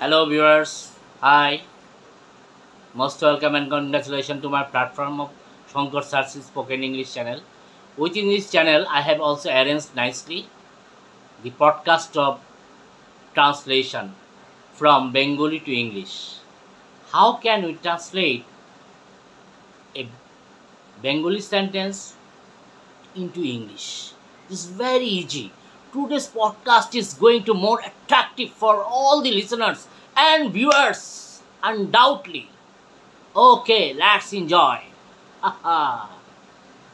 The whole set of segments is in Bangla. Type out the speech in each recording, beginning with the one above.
hello viewers hi most welcome and congratulations to my platform of shankar sir's spoken english channel within this channel i have also arranged nicely the podcast of translation from bengali to english how can we translate a bengali sentence into english it's very easy today's podcast is going to more attractive for all the listeners and viewers undoubtedly okay let's enjoy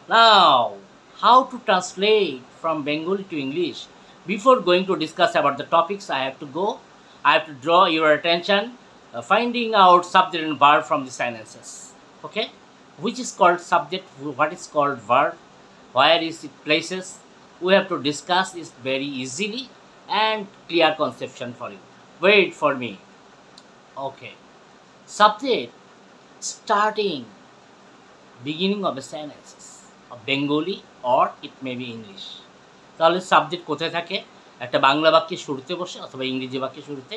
now how to translate from bengali to english before going to discuss about the topics i have to go i have to draw your attention uh, finding out subject and verb from the sentences okay which is called subject what is called verb where is it places we have to discuss this very easily and clear conception for you. Wait for me. Okay. Subject starting beginning of a sentence of Bengali or it may be English. তাহলে সাবজেক্ট কোথায় থাকে একটা বাংলা বাক্যে শুরুতে বসে অথবা ইংরেজি বাক্যে শুরুতে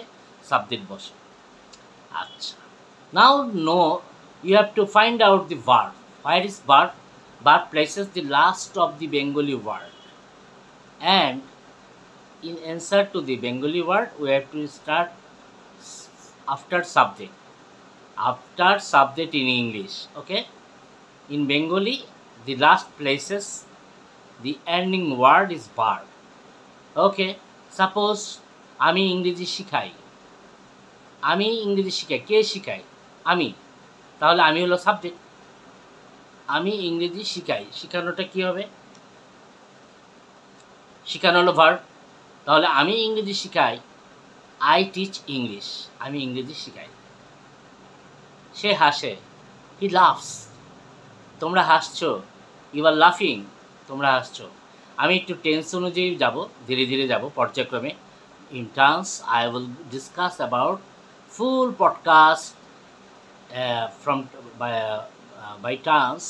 সাবজেক্ট বসে আচ্ছা now no you have to find out the verb where is verb verb places the last of the Bengali word and in answer to the Bengali word we have to start after subject after subject in English okay in Bengali the last places the ending word is verb okay suppose আমি ইংরেজি শিখাই আমি ইংরেজি শিখাই কে শিখাই আমি তাহলে আমি হলো সাবজেক্ট আমি ইংরেজি শিখাই শেখানোটা কি হবে শেখানো হলো ভার্ব তাহলে আমি ইংরেজি শিখাই আই টিচ ইংলিশ আমি ইংরেজি শিখাই সে হাসে হি লাফস তোমরা হাসছো ইউ আর লাফিং তোমরা হাসছো আমি একটু টেন্স অনুযায়ী যাব ধীরে ধীরে যাব পর্যায়ক্রমে in terms I will discuss about full podcast from by terms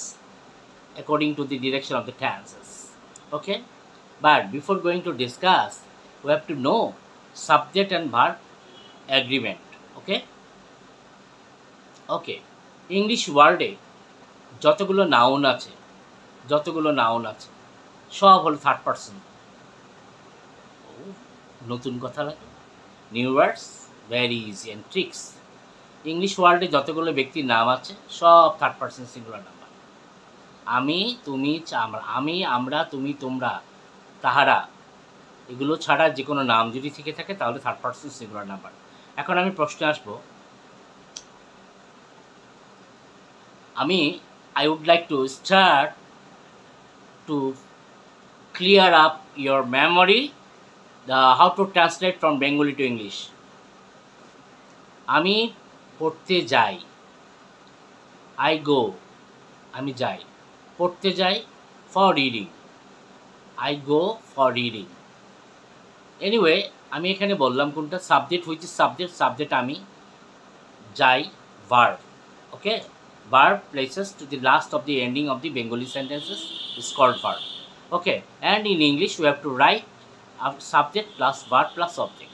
according to the direction of the tenses okay But before going to discuss, we have to know subject and verb agreement. Okay? Okay. English ওয়ার্ডে যতগুলো নাউন আছে যতগুলো নাউন আছে সব হলো থার্ড পার্সন নতুন কথা লাগে new words very easy and tricks English ওয়ার্ল্ডে যতগুলো ব্যক্তির নাম আছে সব থার্ড পার্সন সিঙ্গুলার নাম্বার আমি তুমি আমরা আমি আমরা তুমি তোমরা তাহারা এগুলো ছাড়া যে কোনো নাম যদি থেকে থাকে তাহলে থার্ড পার্সন সিঙ্গুলার নাম্বার এখন আমি প্রশ্নে আসব আমি I would like to start to clear up your memory the how to translate from Bengali to English আমি পড়তে যাই আই গো আমি যাই পড়তে যাই for reading I go for reading anyway আমি এখানে বললাম কোনটা subject which is subject subject আমি যাই verb okay verb places to the last of the ending of the Bengali sentences is called verb. Okay, and in English we have to write subject plus verb plus object.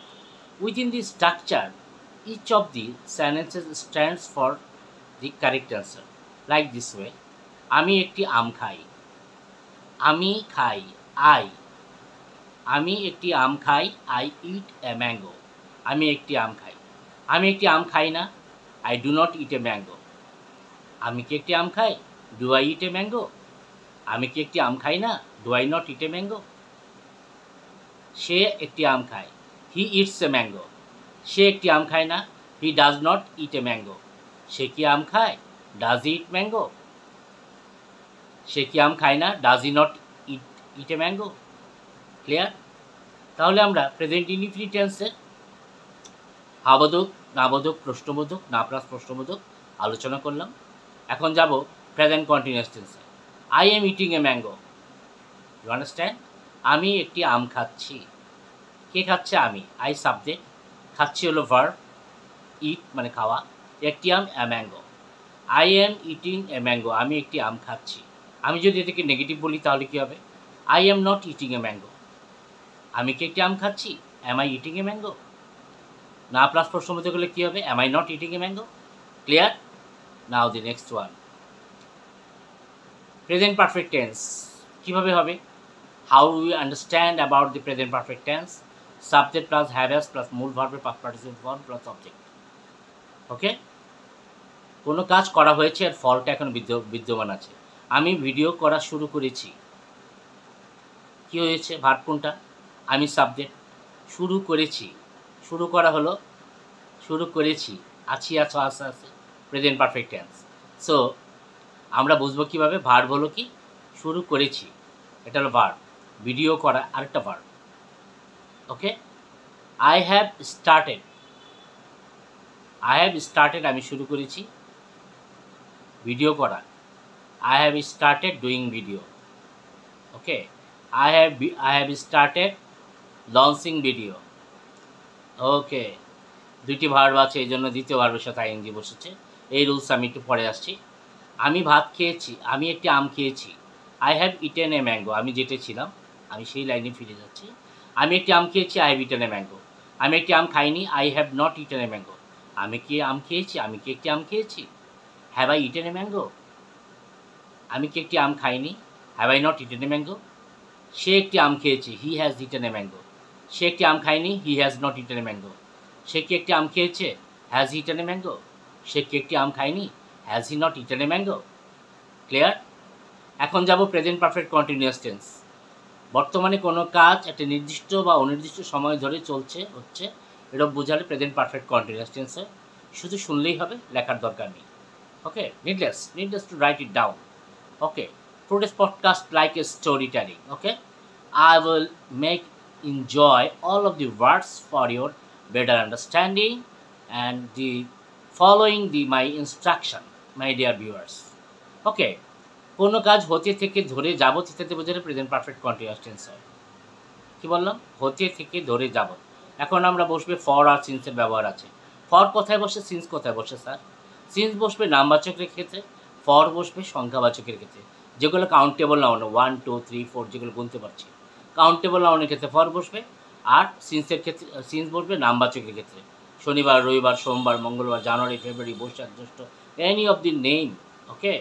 Within this structure, each of the sentences stands for the correct answer. Like this way, আমি একটি আম খাই আমি খাই আই আমি একটি আম খাই আই ইট এ ম্যাঙ্গো আমি একটি আম খাই আমি একটি আম খাই না I do not eat a mango আমি কি একটি আম খাই do I eat a mango আমি কি একটি আম খাই না do I not eat a mango সে একটি আম খায় হি ইটস এ ম্যাঙ্গো সে একটি আম খায় না he does not eat a mango সে কি আম খায় ডাজ ইট ম্যাঙ্গো সে কি আম খায় না does he not eat a mango clear তাহলে আমরা প্রেজেন্ট ইনফিনিট টেন্সের হাবোধক নাবোধক প্রশ্নবোধক নাপ্রাস প্রশ্নবোধক আলোচনা করলাম এখন যাব প্রেজেন্ট কন্টিনিউয়াস টেন্সে I am eating a mango you understand আমি একটি আম খাচ্ছি কে খাচ্ছে আমি আই সাবজেক্ট খাচ্ছি হলো ভার্ব ইট মানে খাওয়া একটি আম a mango I am eating a mango আমি একটি আম খাচ্ছি আমি যদি এটাকে নেগেটিভ বলি তাহলে কী হবে I am not eating a mango আমি কি একটি আম খাচ্ছি am I eating a mango না প্লাস প্রশ্ন মধ্যে গেলে কী হবে am I not eating a mango clear now the next one present perfect tense কীভাবে হবে how we understand about the present perfect tense subject plus হ্যারাস প্লাস মূল ভার্বের plus participant form plus subject okay কোনো কাজ করা হয়েছে আর ফলটা এখন বিদ্য বিদ্যমান আছে আমি ভিডিও করা শুরু করেছি কি হয়েছে ভার কোনটা আমি সাবজেক্ট শুরু করেছি শুরু করা হলো শুরু করেছি আছি আছো আস্তে আছে প্রেজেন্ট পারফেক্ট টেন্স সো আমরা বুঝবো কীভাবে ভার্ব হলো কি শুরু করেছি এটা হলো ভার্ব ভিডিও করা আরেকটা verb okay I have started I have started আমি শুরু করেছি ভিডিও করা I have started doing video okay I have I have started launching video. Okay. দুটি ভার্ব আছে এই জন্য দ্বিতীয় ভার্বের সাথে আইএনজি বসেছে এই রুলস আমি একটু পরে আসছি আমি ভাত খেয়েছি আমি একটি আম খেয়েছি I have eaten a mango আমি যেটা ছিলাম আমি সেই লাইনে ফিরে যাচ্ছি আমি একটি আম খেয়েছি I have eaten a mango আমি একটি আম খাইনি I have not eaten a mango আমি কি আম খেয়েছি আমি কি একটি আম খেয়েছি have I eaten a mango আমি কি একটি আম খাইনি have I not eaten a mango সে একটি আম খেয়েছে he has eaten a mango সে একটি আম খায়নি he has not eaten a mango সে কি একটি আম খেয়েছে হ্যাজ ইটেন এ ম্যাঙ্গো সে কি একটি আম খায়নি has he not eaten a mango clear এখন যাব প্রেজেন্ট পারফেক্ট কন্টিনিউয়াস টেন্স বর্তমানে কোনো কাজ একটা নির্দিষ্ট বা অনির্দিষ্ট সময় ধরে চলছে হচ্ছে এটা বোঝালে প্রেজেন্ট পারফেক্ট কন্টিনিউয়াস টেন্স শুধু শুনলেই হবে লেখার দরকার নেই okay needless needless to write it down okay today's podcast like a storytelling okay i will make enjoy all of the words for your better understanding and the following the my instruction my dear viewers okay কোনো কাজ হতে থেকে ধরে যাবত ইত্যাদি বোঝানো প্রেজেন্ট পারফেক্ট কন্টিনিউয়াস টেন্স হয় কী বললাম হতে থেকে ধরে যাব এখন আমরা বসবে ফর আর সিন্সের ব্যবহার আছে ফর কোথায় বসে সিন্স কোথায় বসে স্যার সিন্স বসবে নামবাচকের ক্ষেত্রে ফর বসবে সংখ্যাবাচকের ক্ষেত্রে যেগুলো countable noun one two three four যেগুলো গুনতে পারছি কাউন্টেবল নাউনের ক্ষেত্রে ফর বসবে আর সিন্সের ক্ষেত্রে সিন্স বসবে নামবাচকের ক্ষেত্রে শনিবার রবিবার সোমবার মঙ্গলবার জানুয়ারি ফেব্রুয়ারি বৈশাখ জ্যৈষ্ঠ any of the name okay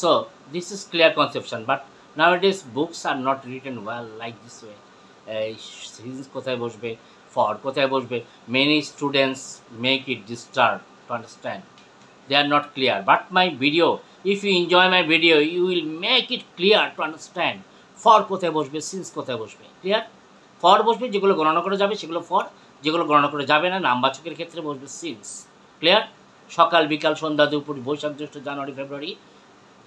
so this is clear conception but now nowadays books are not written well like this way since কোথায় বসবে ফর কোথায় বসবে many students make it disturb to understand they are not clear but my video If you enjoy my video, you will make it clear to understand for কোথায় বসবে সিন্স কোথায় বসবে ক্লিয়ার ফর বসবে যেগুলো গণনা করা যাবে সেগুলো ফর যেগুলো গণনা করা যাবে না নামবাচকের ক্ষেত্রে বসবে সিন্স ক্লিয়ার সকাল বিকাল সন্ধ্যা দুপুর বৈশাখ জ্যৈষ্ঠ জানুয়ারি ফেব্রুয়ারি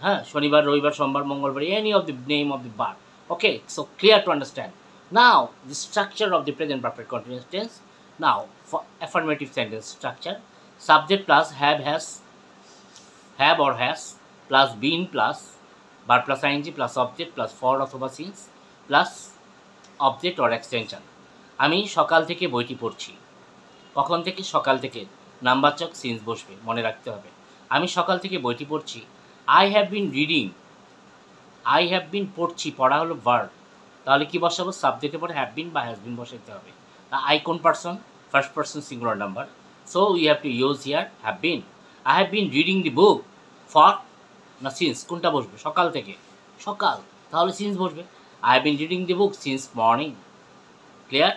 হ্যাঁ শনিবার রবিবার সোমবার মঙ্গলবার any of the name of the বার okay so clear to understand now the structure of the present perfect continuous tense now affirmative sentence structure subject plus have has have or has plus been plus বার plus ING plus object plus for অথবা since plus object or extension আমি সকাল থেকে বইটি পড়ছি কখন থেকে সকাল থেকে নাম্বার চক সিন্স বসবে মনে রাখতে হবে আমি সকাল থেকে বইটি পড়ছি I have been reading I have been পড়ছি পড়া হলো ভার্ব তাহলে কী বসাবো সাবজেক্টের পরে হ্যাভ বিন বা হ্যাজ বিন বসাইতে হবে আই কোন person first person singular number so we have to use here have been I have been reading the book for না সিন্স কোনটা বসবে সকাল থেকে সকাল তাহলে সিন্স বসবে I have been reading the book since morning clear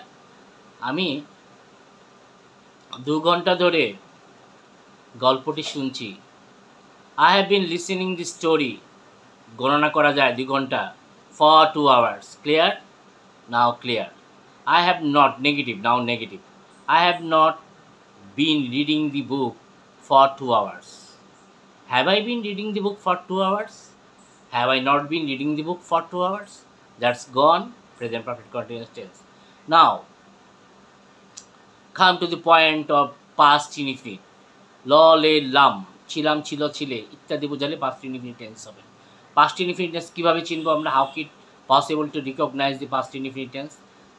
আমি দু ঘন্টা ধরে গল্পটি শুনছি I have been listening the story গণনা করা যায় দু ঘন্টা for two hours clear now clear I have not negative now negative I have not been reading the book for two hours Have I been reading the book for two hours? Have I not been reading the book for two hours? That's gone. Present perfect continuous tense. Now, come to the point of past infinite. Lo, le, lam. Chilam ছিলাম ছিল ছিলে ইত্যাদি past infinite tense টেন্স হবে পাস্ট ইনফিনিট টেন্স কীভাবে চিনবো আমরা how kit possible to recognise the past infinite tense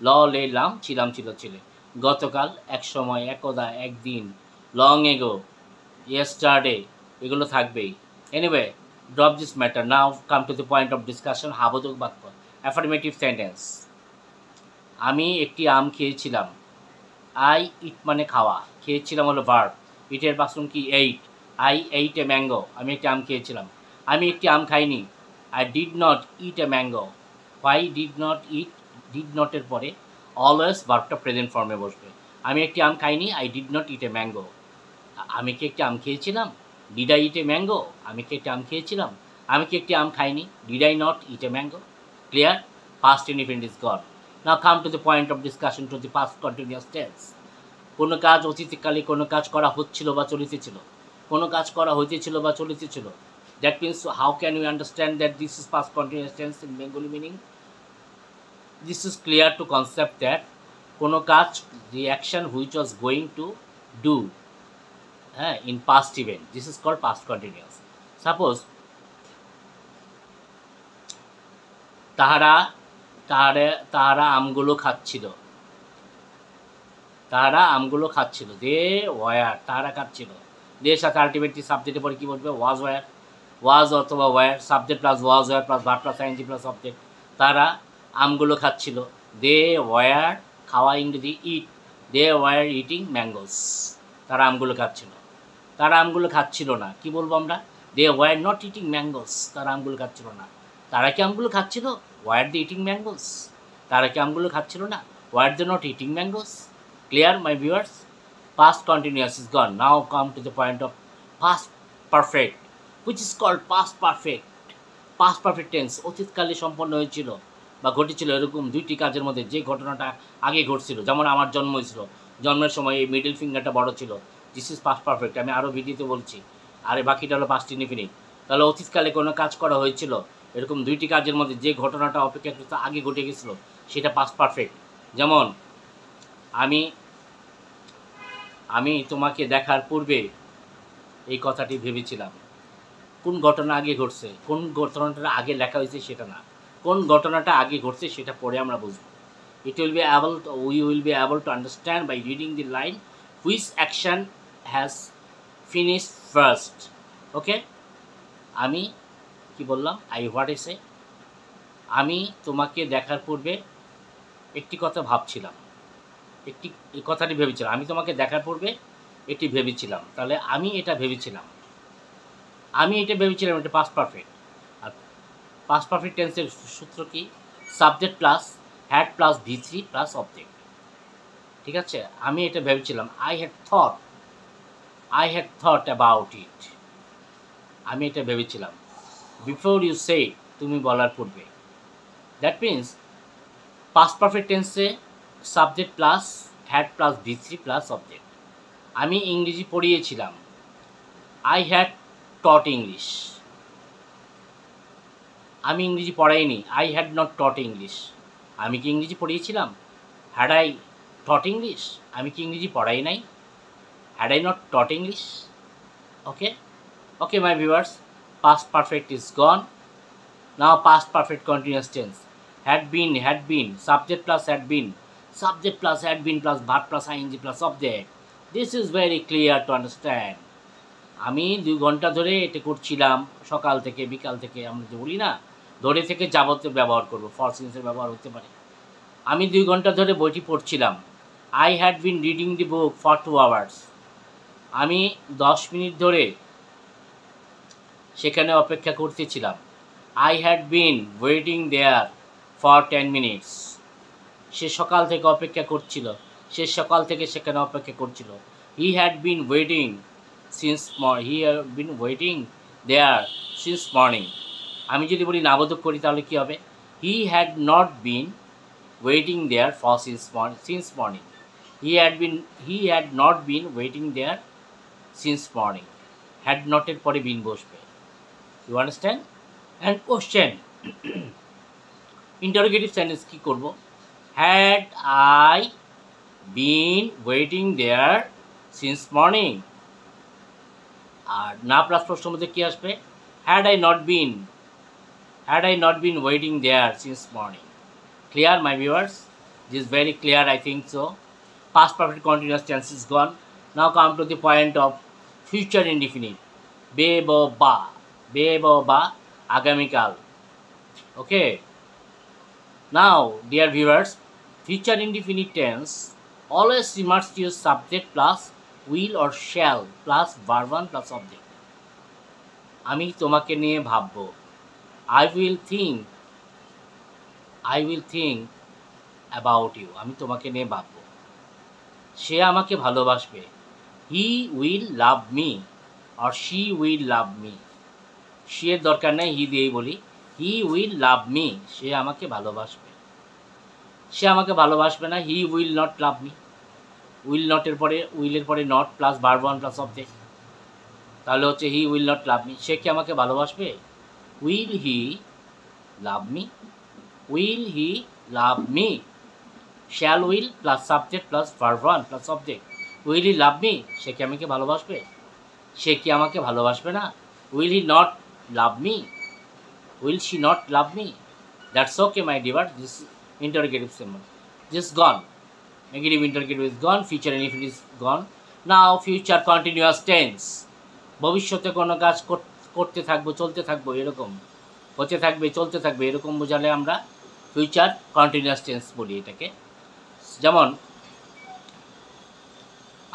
ল লে লাম ছিলাম ছিল ছিলে গতকাল এক সময় একদা একদিন Long ago, yesterday. এগুলো থাকবেই anyway drop this matter now come to the point of discussion হাবদক বাক্য অ্যাফার্মেটিভ সেন্টেন্স আমি একটি আম খেয়েছিলাম আই ইট মানে খাওয়া খেয়েছিলাম হলো ভার্ব ইটের বাক্সম কি ate I ate a mango আমি একটি আম খেয়েছিলাম আমি একটি আম খাইনি I did not eat a mango why did not eat did নটের পরে অলওয়েজ ভার্বটা প্রেজেন্ট ফর্মে বসবে আমি একটি আম খাইনি I did not eat a mango আমি কি একটি আম খেয়েছিলাম ডিডাই ইট এ ম্যাঙ্গো আমি কি একটি আম খেয়েছিলাম আমি কি একটি আম খাইনি did I not eat a mango clear first independent is gone. না come to the point of discussion to the first continuous tense কোনো কাজ অতীতকালে কোনো কাজ করা হচ্ছিল বা চলিতেছিল কোনো কাজ করা হইতেছিল বা চলিতেছিল that means how can you understand that this is first continuous tense in Bengali meaning this is clear to concept that কোনো কাজ the action which was going to do uh, in past event. This is called past continuous. Suppose তাহারা তাহারা তাহারা আমগুলো খাচ্ছিল তাহারা আমগুলো খাচ্ছিল দে ওয়ার তাহারা খাচ্ছিল দের সাথে আলটিমেটলি সাবজেক্টের পরে কী বলবে ওয়াজ ওয়ার ওয়াজ অথবা were subject plus was were plus verb plus ING plus subject তারা আমগুলো খাচ্ছিল দে ওয়ার খাওয়া ইংরেজি eat they were eating mangoes তারা আমগুলো খাচ্ছিল তারা আমগুলো খাচ্ছিল না কি বলবো আমরা they were not eating mangoes তারা আমগুলো খাচ্ছিল না তারা কি আমগুলো খাচ্ছিল ওয়ার দ্য ইটিং ম্যাঙ্গোস তারা কি আমগুলো খাচ্ছিল না were the not eating mangoes clear my viewers past continuous is gone now come to the point of past perfect which is called past perfect Past perfect tense অতীতকালে সম্পন্ন হয়েছিল বা ঘটেছিল এরকম দুইটি কাজের মধ্যে যে ঘটনাটা আগে ঘটছিল যেমন আমার জন্ম হয়েছিল জন্মের সময় এই মিডল ফিঙ্গারটা বড় ছিল দিস ইজ পাস্ট পারফেক্ট আমি আরও ভিডিওতে বলছি আর বাকিটা হলো পাঁচটি ইনফিনিট তাহলে অতীতকালে কোনো কাজ করা হয়েছিল এরকম দুইটি কাজের মধ্যে যে ঘটনাটা অপেক্ষাকৃত আগে ঘটে গেছিলো সেটা পাস্ট পারফেক্ট যেমন আমি আমি তোমাকে দেখার পূর্বে এই কথাটি ভেবেছিলাম কোন ঘটনা আগে ঘটছে কোন ঘটনাটা আগে লেখা হয়েছে সেটা না কোন ঘটনাটা আগে ঘটছে সেটা পরে আমরা বুঝব it will be able we will be able to understand by reading the line which action has finished first okay আমি কি বললাম আই হোয়াট এসে আমি তোমাকে দেখার পূর্বে একটি কথা ভাবছিলাম একটি কথাটি ভেবেছিলাম আমি তোমাকে দেখার পূর্বে এটি ভেবেছিলাম তাহলে আমি এটা ভেবেছিলাম আমি এটা ভেবেছিলাম এটা পাস পারফেক্ট আর পাস পারফেক্ট টেন্সের সূত্র কি subject plus had plus V three plus object ঠিক আছে আমি এটা ভেবেছিলাম I had thought I had thought about it আমি এটা ভেবেছিলাম বিফোর ইউ সে তুমি বলার পূর্বে দ্যাট মিন্স পাস্ট পারফেক্ট টেন্সে subject plus had plus D plus subject আমি ইংরেজি পড়িয়েছিলাম আই হ্যাড টট ইংলিশ আমি ইংরেজি পড়াইনি I had not taught English আমি কি ইংরেজি পড়িয়েছিলাম হ্যাড আই টট ইংলিশ আমি কি ইংরেজি পড়াই নাই Had I not taught English? Okay. Okay, my viewers, past perfect is gone. Now past perfect continuous tense. Had been, had been, subject plus had been, subject plus had been plus verb plus ing plus object. This is very clear to understand. আমি দুই ঘন্টা ধরে এটা করছিলাম সকাল থেকে বিকাল থেকে আমরা যে বলি না ধরে থেকে যাবতীয় ব্যবহার করব ফর সেন্সের ব্যবহার হতে পারে আমি দুই ঘন্টা ধরে বইটি পড়ছিলাম I had been reading the book for two hours আমি দশ মিনিট ধরে সেখানে অপেক্ষা করতেছিলাম I had been waiting there for ten minutes সে সকাল থেকে অপেক্ষা করছিল সে সকাল থেকে সেখানে অপেক্ষা করছিল he had been waiting since he had been waiting there since morning আমি যদি বলি নাবোধক করি তাহলে কী হবে he had not been waiting there for since morning since morning he had been he had not been waiting there since morning had নটের পরে বিন বসবে you understand and question interrogative sentence কী করব had I been waiting there since morning আর না প্লাস প্রশ্ন মধ্যে কী আসবে had I not been had I not been waiting there since morning clear my viewers this very clear I think so past perfect continuous tense is gone now come to the point of future indefinite বে ব বা বে ব বা আগামীকাল okay now dear viewers future indefinite tense always remember your subject plus will or shall plus verb one plus object আমি তোমাকে নিয়ে ভাবব I will think I will think about you আমি তোমাকে নিয়ে ভাবব সে আমাকে ভালোবাসবে হি উইল লাভ মি আর শি উইল লাভ মি সে এর দরকার নেই হি দিয়েই বলি হি উইল লাভ মি সে আমাকে ভালোবাসবে সে আমাকে ভালোবাসবে না he will not love me will নটের পরে উইলের পরে নট প্লাস বার ওয়ান প্লাস অবজেক্ট তাহলে হচ্ছে he will not love me সে কি আমাকে ভালোবাসবে will he love me will he love me shall will plus subject plus verb one plus object will he love me সে কি আমাকে ভালোবাসবে সে কি আমাকে ভালোবাসবে না will he not love me will she not love me that's okay my divert this interrogative this gone negative interrogative is gone future future infinite is gone now future continuous tense ভবিষ্যতে কোনো কাজ করতে থাকবো চলতে থাকবো এরকম হতে থাকবে চলতে থাকবে এরকম বোঝালে আমরা ফিউচার কন্টিনিউয়াস টেন্স বলি এটাকে যেমন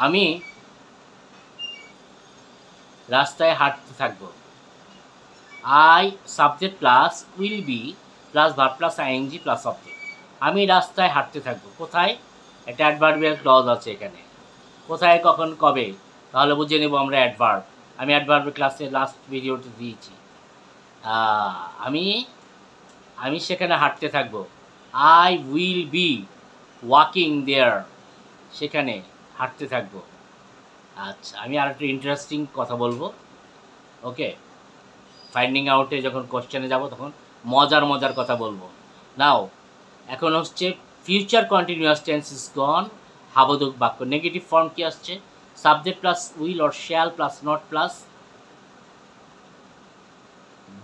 আমি রাস্তায় হাঁটতে থাকব I subject plus will be plus verb plus ING plus subject আমি রাস্তায় হাঁটতে থাকব কোথায় একটা অ্যাডভার্বের ক্লজ আছে এখানে কোথায় কখন কবে তাহলে বুঝে নেব আমরা অ্যাডভার্ব আমি অ্যাডভার্ব ক্লাসে লাস্ট ভিডিওটি দিয়েছি আমি আমি সেখানে হাঁটতে থাকব I will be walking there সেখানে হাঁটতে থাকবো আচ্ছা আমি আর একটা ইন্টারেস্টিং কথা বলবো ওকে ফাইন্ডিং আউটে যখন কোশ্চেনে যাব তখন মজার মজার কথা বলবো নাও এখন হচ্ছে future continuous tense is gone হাবদক বাক্য নেগেটিভ ফর্ম কি আসছে subject plus will or shall plus not plus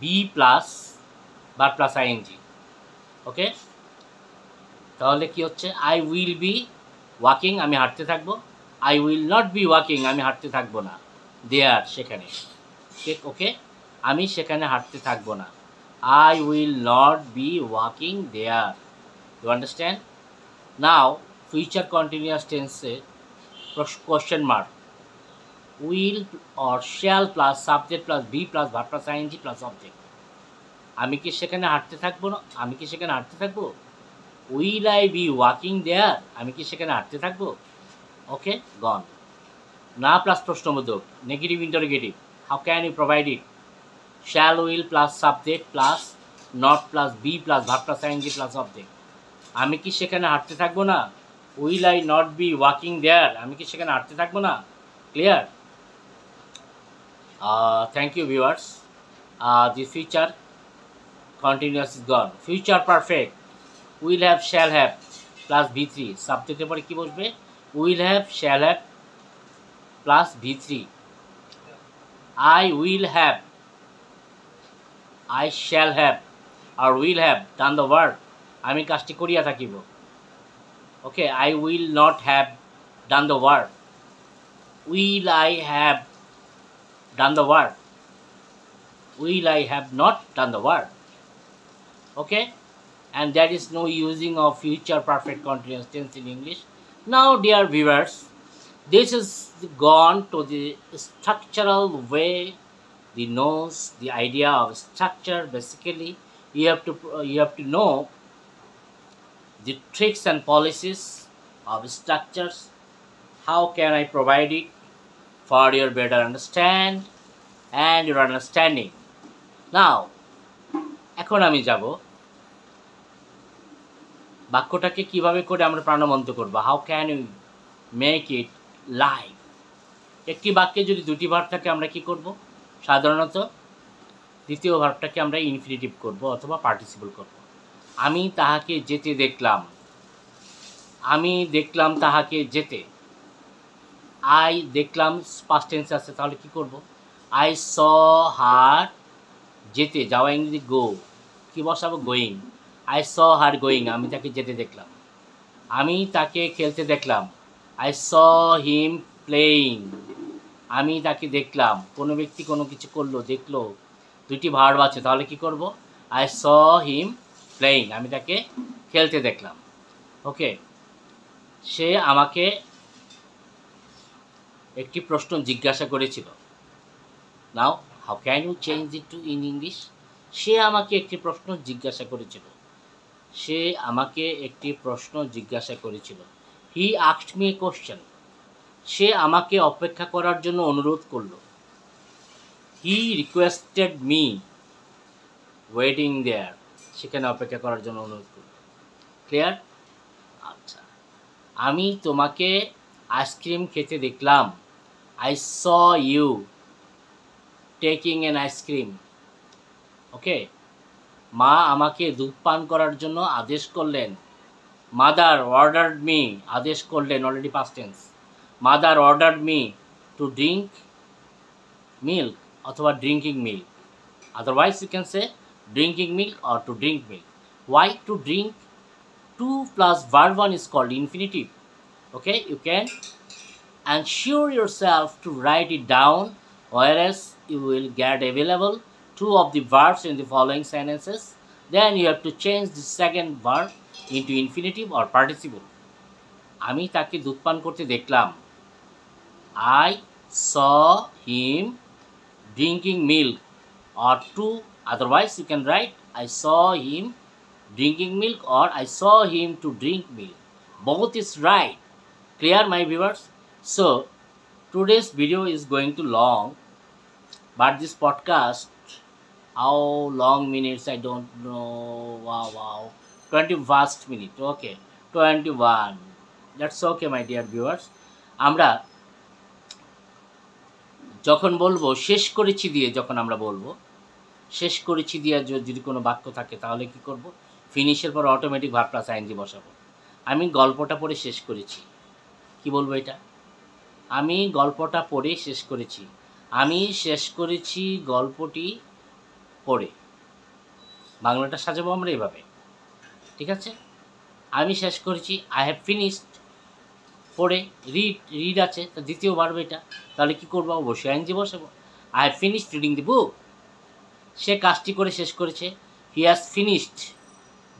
be plus verb plus ING okay তাহলে কি হচ্ছে আই উইল বি ওয়াকিং আমি হাঁটতে থাকবো I will not be walking আমি হাঁটতে থাকবো না দেয়ার সেখানে ওকে আমি সেখানে হাঁটতে থাকবো না I will not be walking there you understand now future continuous টেন্সে question mark will or shall plus subject plus be plus ভাট প্লাস আইএনজি প্লাস অবজেক্ট আমি কি সেখানে হাঁটতে থাকবো না আমি কি সেখানে হাঁটতে থাকবো will I be walking there আমি কি সেখানে আটতে থাকবো ওকে গন না প্লাস প্রশ্নবোধক negative interrogative how can you provide it shall will plus subject plus not plus be plus verb plus ING plus subject আমি কি সেখানে হাঁটতে থাকবো না will I not be walking there আমি কি সেখানে হাঁটতে থাকবো না clear thank you viewers the future continuous is gone future perfect will have shall have plus V three সাবজেক্টের পরে কী বসবে will have shall have plus V three I will have I shall have আর will have done the word আমি কাজটি করিয়া থাকিব okay I will not have done the word will I have done the word will I have not done the word okay and there is no using of future perfect continuous tense in English. Now dear viewers, this is gone to the structural way, the nose, the idea of structure basically. You have to, uh, you have to know the tricks and policies of structures. How can I provide it for your better understand and your understanding. Now, economy আমি বাক্যটাকে কিভাবে করে আমরা প্রাণবন্ত করব how can you make it live একটি বাক্যে যদি দুটি ভার্ব থাকে আমরা কি করব সাধারণত দ্বিতীয় ভার্বটাকে আমরা ইনফিনিটিভ করব অথবা পার্টিসিপল করব আমি তাহাকে যেতে দেখলাম আমি দেখলাম তাহাকে যেতে আই দেখলাম পাস্ট টেন্স আছে তাহলে কি করব আই স হার যেতে যাওয়া ইংরেজি গো কী বসাবো going I saw her going আমি তাকে যেতে দেখলাম আমি তাকে খেলতে দেখলাম আই স হিম প্লেয়িং আমি তাকে দেখলাম কোনো ব্যক্তি কোনো কিছু করলো দেখলো দুইটি ভার্ব আছে তাহলে কি করব আই স হিম প্লেয়িং আমি তাকে খেলতে দেখলাম ওকে সে আমাকে একটি প্রশ্ন জিজ্ঞাসা করেছিল now how can you change it to in English সে আমাকে একটি প্রশ্ন জিজ্ঞাসা করেছিল সে আমাকে একটি প্রশ্ন জিজ্ঞাসা করেছিল হি আক্সড মি কোশ্চেন সে আমাকে অপেক্ষা করার জন্য অনুরোধ করল he requested me waiting there সেখানে অপেক্ষা করার জন্য অনুরোধ করল ক্লিয়ার আচ্ছা আমি তোমাকে আইসক্রিম খেতে দেখলাম I saw you taking an ice cream okay মা আমাকে দুধ পান করার জন্য আদেশ করলেন মাদার অর্ডার মি আদেশ করলেন already past tense mother order me to drink milk অথবা drinking milk otherwise you can say drinking milk or to drink milk why to drink to plus verb one is called infinitive okay you can your self to write it down whereas you will get available two of the verbs in the following sentences, then you have to change the second verb into infinitive or participle. আমি তাকে দুধ পান করতে দেখলাম I saw him drinking milk or to otherwise you can write I drinking milk or I saw him to drink milk. Both is right. Clear my viewers? So, today's video is going to long but this podcast how long minutes I don't know wow wow 20 vast minute okay 21 that's okay my dear viewers আমরা যখন বলবো শেষ করেছি দিয়ে যখন আমরা বলবো শেষ করেছি দিয়ে যদি কোনো বাক্য থাকে তাহলে কি করব ফিনিশের পর অটোমেটিক ভাব প্লাস আইনজি বসাবো আমি গল্পটা পড়ে শেষ করেছি কি বলবো এটা আমি গল্পটা পড়ে শেষ করেছি আমি শেষ করেছি গল্পটি করে বাংলাটা সাজাবো আমরা এভাবে ঠিক আছে আমি শেষ করেছি আই হ্যাভ ফিনিশড পড়ে রিড রিড আছে তো দ্বিতীয় বাড়বে এটা তাহলে কী করবো অবশ্যই আইনজি বসাবো I have finished reading the book সে কাজটি করে শেষ করেছে he has finished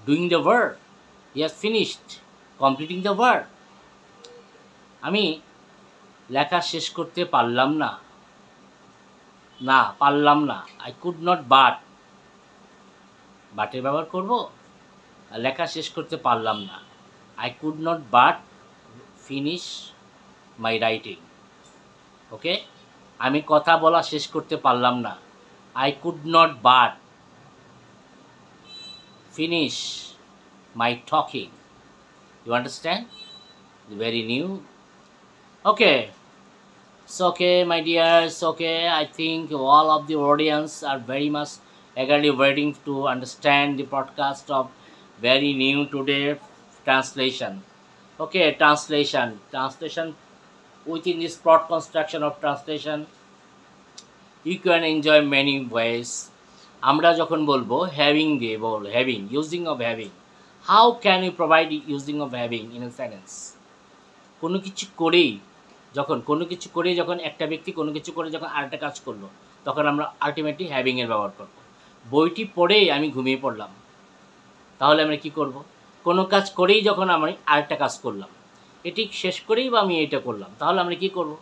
doing the work he has finished completing the work আমি লেখা শেষ করতে পারলাম না না পারলাম না আই কুড নট বাট বাটের ব্যবহার করব লেখা শেষ করতে পারলাম না I could not but finish my writing okay আমি কথা বলা শেষ করতে পারলাম না I could not but finish my talking you understand very new okay so okay, my dear. It's okay. I think all of the audience are very much eagerly waiting to understand the podcast of very new today translation. Okay, translation. Translation within this plot construction of translation, you can enjoy many ways. আমরা যখন বলবো হ্যাভিং দিয়ে বল having using of having how can you provide using of having in a sentence কোনো কিছু করেই যখন কোনো কিছু করে যখন একটা ব্যক্তি কোনো কিছু করে যখন আরেকটা কাজ করলো তখন আমরা আলটিমেটলি হ্যাভিংয়ের ব্যবহার করব বইটি পড়েই আমি ঘুমিয়ে পড়লাম তাহলে আমরা কি করব কোনো কাজ করেই যখন আমি আরেকটা কাজ করলাম এটি শেষ করেই বা আমি এটা করলাম তাহলে আমরা কি করব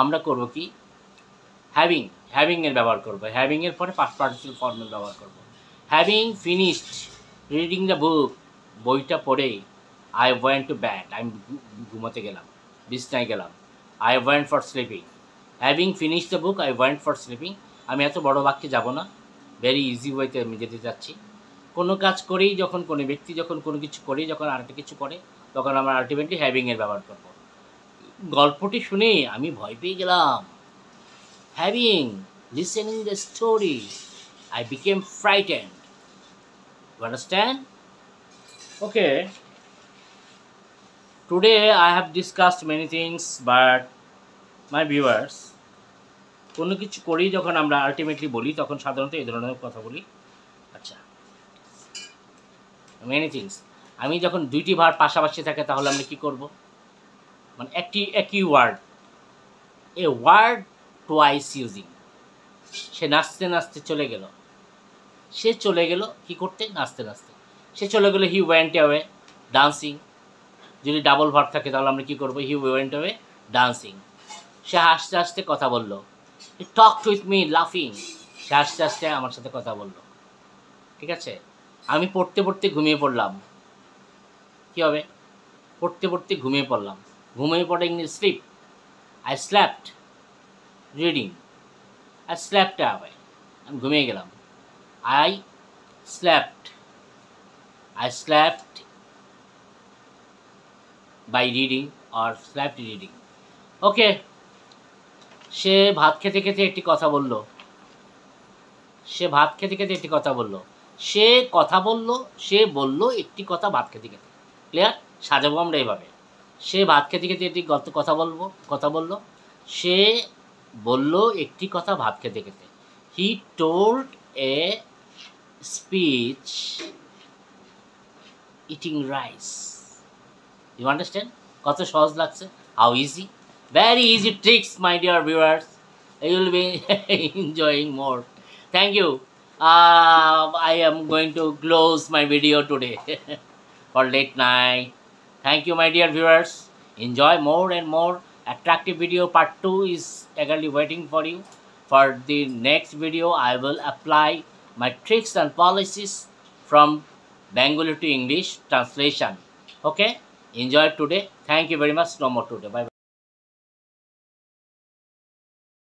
আমরা করব কি হ্যাভিং হ্যাভিংয়ের ব্যবহার করবো হ্যাভিংয়ের পরে পাস্ট পার্টিসিপাল ফর্মের ব্যবহার করব having finished reading the book বইটা পড়েই আই ওয়েন্ট টু ব্যাট আমি ঘুমাতে গেলাম বিছনায় গেলাম I went for sleeping having finish the book I went for sleeping আমি এত বড় বাক্যে যাব না ভেরি ইজি ওয়েতে আমি যেতে যাচ্ছি কোনো কাজ করেই যখন কোনো ব্যক্তি যখন কোনো কিছু করেই যখন আরেকটা কিছু করে তখন আমরা আলটিমেটলি হ্যাভিংয়ের ব্যবহার করব গল্পটি শুনে আমি ভয় পেয়ে গেলাম having listening the story I became frightened you understand okay today I have discussed many things but my viewers কোনো কিছু করি যখন আমরা আলটিমেটলি বলি তখন সাধারণত এই ধরনের কথা বলি আচ্ছা মেনি থিংস আমি যখন দুইটি ভার পাশাপাশি থাকে তাহলে আমরা কি করব মানে একটি একই word a word ice using সে নাচতে নাচতে চলে গেল সে চলে গেল কি করতে নাচতে নাচতে সে চলে গেল হি ওয়েন্ট অ্যাওয়ে ডান্সিং যদি ডাবল ভার্ব থাকে তাহলে আমরা কী করবো হি ওয়েন্ট অ্যাওয়ে ডান্সিং সে হাসতে হাসতে কথা বললো টক উইথ মি লাফিং সে হাসতে হাসতে আমার সাথে কথা বললো ঠিক আছে আমি পড়তে পড়তে ঘুমিয়ে পড়লাম কী হবে পড়তে পড়তে ঘুমিয়ে পড়লাম ঘুমিয়ে পড়ে English sleep I slept reading আর স্ল্যাপটা হবে আমি ঘুমিয়ে গেলাম I slept I slept by reading আর স্ল্যাপ রিডিং ওকে সে ভাত খেতে খেতে একটি কথা বলল সে ভাত খেতে খেতে একটি কথা বলল সে কথা বলল সে বলল একটি কথা ভাত খেতে খেতে ক্লিয়ার সাজাবো আমরা এভাবে সে ভাত খেতে খেতে একটি কথা বলবো কথা বলল সে বলল একটি কথা ভাত খেতে খেতে he told a speech eating rice you understand কত সহজ লাগছে how easy very easy tricks my dear viewers you will be enjoying more thank you I am going to close my video today for late night thank you my dear viewers enjoy more and more attractive video part 2 is eagerly waiting for you for the next video i will apply my tricks and policies from bengali to english translation okay enjoy today thank you very much no more today bye, -bye.